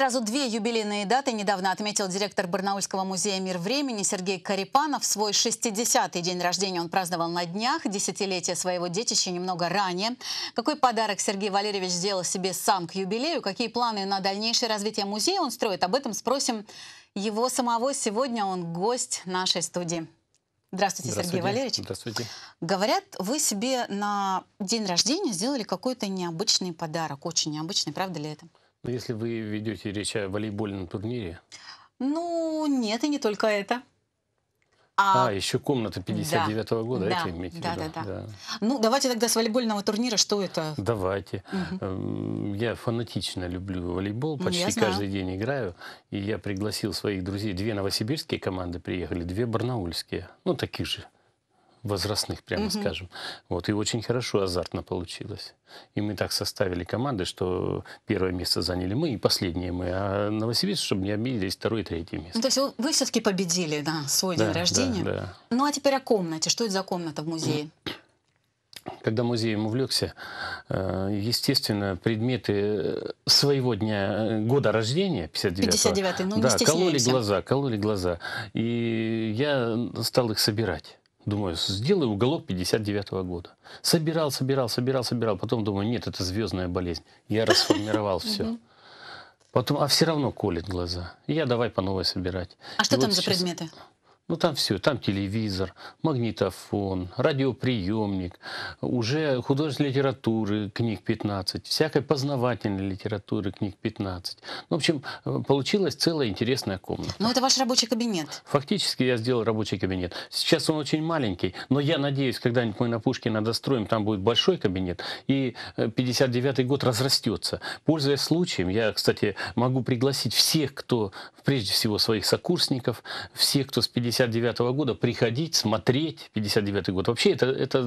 Сразу две юбилейные даты недавно отметил директор Барнаульского музея «Мир времени» Сергей Карипанов. Свой 60-й день рождения он праздновал на днях, десятилетие своего детища немного ранее. Какой подарок Сергей Валерьевич сделал себе сам к юбилею? Какие планы на дальнейшее развитие музея он строит? Об этом спросим его самого. Сегодня он гость нашей студии. Здравствуйте, Здравствуйте, Сергей Валерьевич. Здравствуйте. Говорят, вы себе на день рождения сделали какой-то необычный подарок. Очень необычный, правда ли это? Но ну, если вы ведете речь о волейбольном турнире? Ну, нет, и не только это. А, а еще комната 59-го да, года, да, это имеете да, в виду? Да, да, да. Ну, давайте тогда с волейбольного турнира, что это? Давайте. Угу. Я фанатично люблю волейбол, ну, почти каждый день играю. И я пригласил своих друзей, две новосибирские команды приехали, две барнаульские, ну, таких же возрастных, прямо угу. скажем. Вот, и очень хорошо азартно получилось. И мы так составили команды, что первое место заняли мы и последнее мы. А Новосибирск, чтобы не обиделись, второе и третье место. Ну, то есть вы все-таки победили на да, свой да, день рождения. Да, да. Ну а теперь о комнате. Что это за комната в музее? Когда музеем увлекся, э, естественно, предметы э, своего дня, э, года рождения, 59-го, 59 ну, да, кололи глаза, кололи глаза. И я стал их собирать. Думаю, сделаю уголок 59 -го года. Собирал, собирал, собирал, собирал. Потом думаю, нет, это звездная болезнь. Я расформировал все. Потом, а все равно колет глаза. Я давай по новой собирать. А что там за предметы? Ну там все, там телевизор, магнитофон, радиоприемник, уже художественной литературы книг 15, всякой познавательной литературы книг 15. Ну, в общем, э, получилась целая интересная комната. Но ну, это ваш рабочий кабинет. Фактически я сделал рабочий кабинет. Сейчас он очень маленький, но я надеюсь, когда-нибудь мы на Пушкина достроим, там будет большой кабинет, и 59-й э, год разрастется. Пользуясь случаем, я, кстати, могу пригласить всех, кто, прежде всего, своих сокурсников, всех, кто с 50 59 -го года приходить, смотреть 59 год. Вообще это, это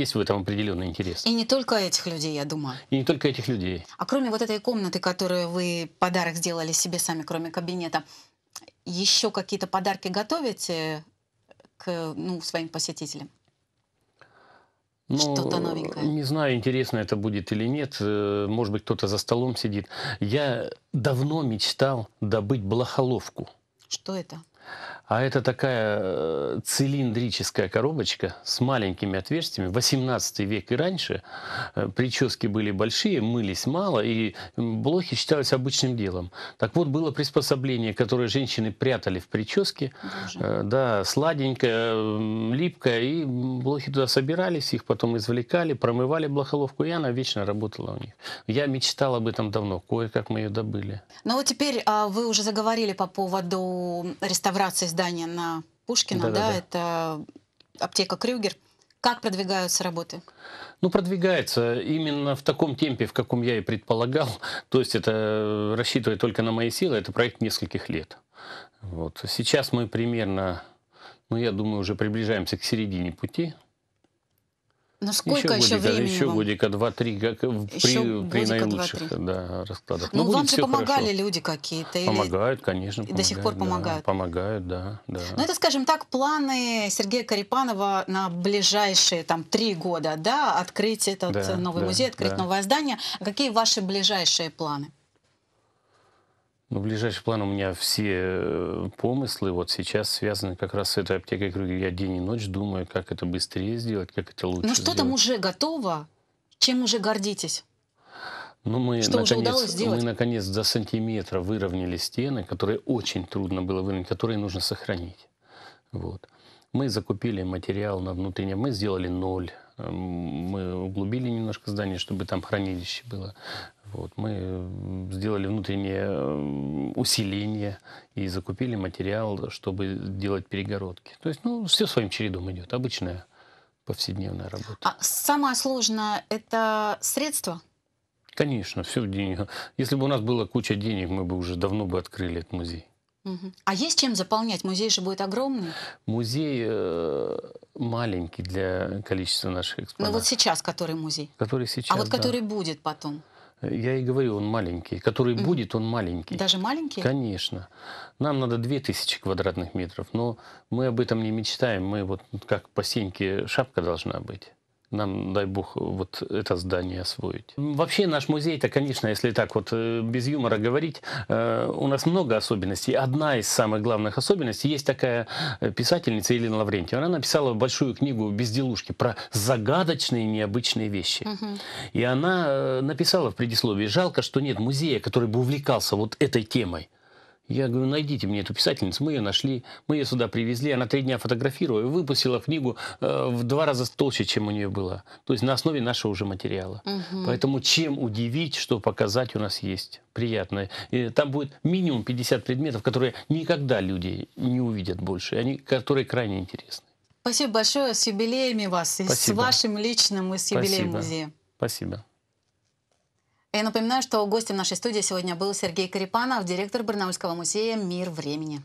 есть в этом определенный интерес. И не только этих людей, я думаю. И не только этих людей. А кроме вот этой комнаты, которую вы подарок сделали себе сами, кроме кабинета, еще какие-то подарки готовите к ну, своим посетителям? Ну, Что-то новенькое. Не знаю, интересно это будет или нет. Э, может быть, кто-то за столом сидит. Я давно мечтал добыть блохоловку. Что это? А это такая э, цилиндрическая коробочка с маленькими отверстиями. 18 век и раньше э, прически были большие, мылись мало, и блохи считались обычным делом. Так вот, было приспособление, которое женщины прятали в прическе. Даже. Э, да, сладенькое, липкое, и блохи туда собирались, их потом извлекали, промывали блохоловку, и она вечно работала у них. Я мечтал об этом давно, кое-как мы ее добыли. Ну вот теперь а, вы уже заговорили по поводу реставрации здание на Пушкина, да, да, да, это аптека Крюгер. Как продвигаются работы? Ну, продвигается именно в таком темпе, в каком я и предполагал. То есть это, э, рассчитывая только на мои силы, это проект нескольких лет. Вот. Сейчас мы примерно, ну, я думаю, уже приближаемся к середине пути. Но ну, сколько еще, еще годика, времени? Еще вам? годика два-три, как э, еще при, при наилучших да, раскладах. Ну, Но ну, вам же помогали хорошо. люди какие-то? Или... Помогают, конечно. Помогают, до сих пор помогают? помогают, да, да. Ну, это, скажем так, планы Сергея Карипанова на ближайшие там три года, да? Открыть этот да, новый да, музей, открыть да. новое здание. А какие ваши ближайшие планы? Ну, ближайший план у меня все э, помыслы вот сейчас связаны как раз с этой аптекой круги. Я день и ночь думаю, как это быстрее сделать, как это лучше Ну что сделать. там уже готово? Чем уже гордитесь? Ну, мы, что наконец, уже удалось сделать? Мы, наконец, до сантиметра выровняли стены, которые очень трудно было выровнять, которые нужно сохранить. Вот. Мы закупили материал на внутреннем, мы сделали ноль мы углубили немножко здание, чтобы там хранилище было. Вот, мы сделали внутреннее усиление и закупили материал, чтобы делать перегородки. То есть, ну, все своим чередом идет, обычная повседневная работа. А самое сложное – это средства? Конечно, все в деньгах. Если бы у нас была куча денег, мы бы уже давно бы открыли этот музей. А есть чем заполнять? Музей же будет огромный. Музей э, маленький для количества наших экспонатов. Ну вот сейчас который музей? Который сейчас, А вот да. который будет потом? Я и говорю, он маленький. Который mm. будет, он маленький. Даже маленький? Конечно. Нам надо 2000 квадратных метров, но мы об этом не мечтаем. Мы вот как по сеньке шапка должна быть нам, дай бог, вот это здание освоить. Вообще наш музей это, конечно, если так вот э, без юмора говорить, э, у нас много особенностей. Одна из самых главных особенностей, есть такая э, писательница Елена Лаврентьева, она написала большую книгу «Безделушки» про загадочные необычные вещи. Угу. И она написала в предисловии, жалко, что нет музея, который бы увлекался вот этой темой. Я говорю, найдите мне эту писательницу. Мы ее нашли, мы ее сюда привезли. Она три дня фотографировала и выпустила книгу э, в два раза толще, чем у нее была. То есть на основе нашего уже материала. Угу. Поэтому чем удивить, что показать у нас есть. приятное. И там будет минимум 50 предметов, которые никогда люди не увидят больше. Они, которые крайне интересны. Спасибо большое. С юбилеями вас. И с вашим личным и с юбилеем Спасибо. музея. Спасибо. Я напоминаю, что гостем нашей студии сегодня был Сергей Карипанов, директор Барнаульского музея «Мир времени».